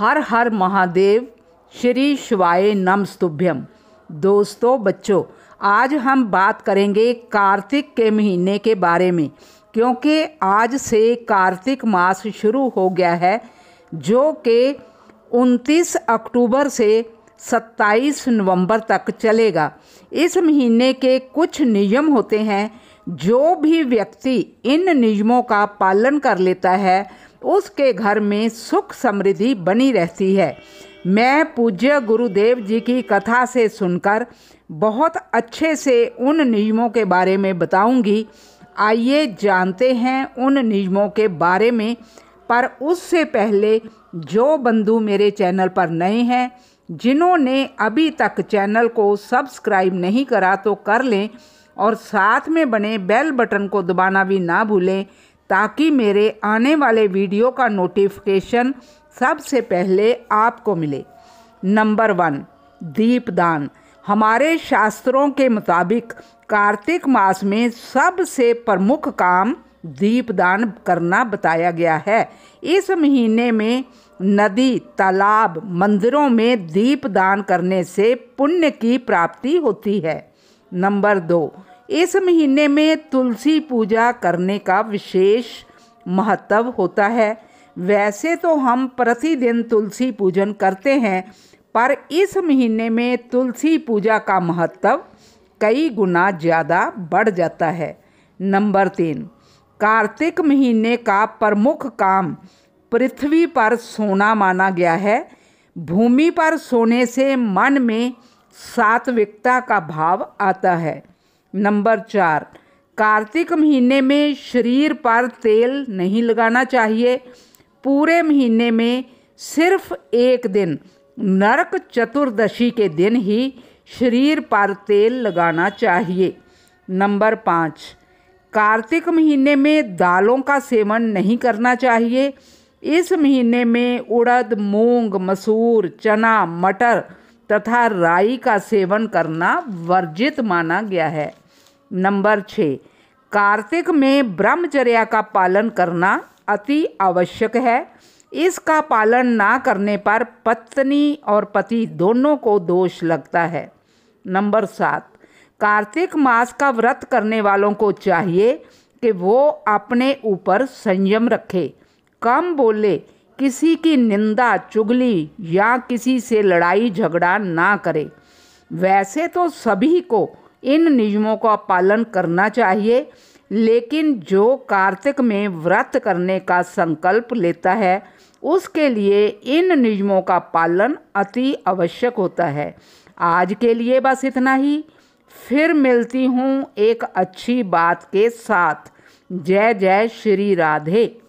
हर हर महादेव श्री शिवाय नमस्तुभ्यम दोस्तों बच्चों आज हम बात करेंगे कार्तिक के महीने के बारे में क्योंकि आज से कार्तिक मास शुरू हो गया है जो कि 29 अक्टूबर से 27 नवंबर तक चलेगा इस महीने के कुछ नियम होते हैं जो भी व्यक्ति इन नियमों का पालन कर लेता है उसके घर में सुख समृद्धि बनी रहती है मैं पूज्य गुरुदेव जी की कथा से सुनकर बहुत अच्छे से उन नियमों के बारे में बताऊंगी आइए जानते हैं उन नियमों के बारे में पर उससे पहले जो बंधु मेरे चैनल पर नए हैं जिन्होंने अभी तक चैनल को सब्सक्राइब नहीं करा तो कर लें और साथ में बने बेल बटन को दबाना भी ना भूलें ताकि मेरे आने वाले वीडियो का नोटिफिकेशन सबसे पहले आपको मिले नंबर वन दीपदान हमारे शास्त्रों के मुताबिक कार्तिक मास में सबसे प्रमुख काम दीपदान करना बताया गया है इस महीने में नदी तालाब मंदिरों में दीपदान करने से पुण्य की प्राप्ति होती है नंबर दो इस महीने में तुलसी पूजा करने का विशेष महत्व होता है वैसे तो हम प्रतिदिन तुलसी पूजन करते हैं पर इस महीने में तुलसी पूजा का महत्व कई गुना ज़्यादा बढ़ जाता है नंबर तीन कार्तिक महीने का प्रमुख काम पृथ्वी पर सोना माना गया है भूमि पर सोने से मन में सात्विकता का भाव आता है नंबर चार कार्तिक महीने में शरीर पर तेल नहीं लगाना चाहिए पूरे महीने में सिर्फ एक दिन नरक चतुर्दशी के दिन ही शरीर पर तेल लगाना चाहिए नंबर पाँच कार्तिक महीने में दालों का सेवन नहीं करना चाहिए इस महीने में उड़द मूंग मसूर चना मटर तथा राई का सेवन करना वर्जित माना गया है नंबर छ कार्तिक में ब्रह्मचर्या का पालन करना अति आवश्यक है इसका पालन ना करने पर पत्नी और पति दोनों को दोष लगता है नंबर सात कार्तिक मास का व्रत करने वालों को चाहिए कि वो अपने ऊपर संयम रखे कम बोले किसी की निंदा चुगली या किसी से लड़ाई झगड़ा ना करे वैसे तो सभी को इन नियमों का पालन करना चाहिए लेकिन जो कार्तिक में व्रत करने का संकल्प लेता है उसके लिए इन नियमों का पालन अति आवश्यक होता है आज के लिए बस इतना ही फिर मिलती हूँ एक अच्छी बात के साथ जय जय श्री राधे